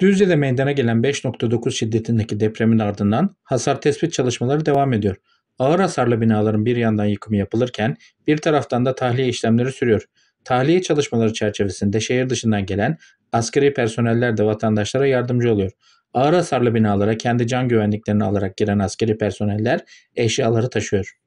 Düzce'de meydana gelen 5.9 şiddetindeki depremin ardından hasar tespit çalışmaları devam ediyor. Ağır hasarlı binaların bir yandan yıkımı yapılırken bir taraftan da tahliye işlemleri sürüyor. Tahliye çalışmaları çerçevesinde şehir dışından gelen askeri personeller de vatandaşlara yardımcı oluyor. Ağır hasarlı binalara kendi can güvenliklerini alarak giren askeri personeller eşyaları taşıyor.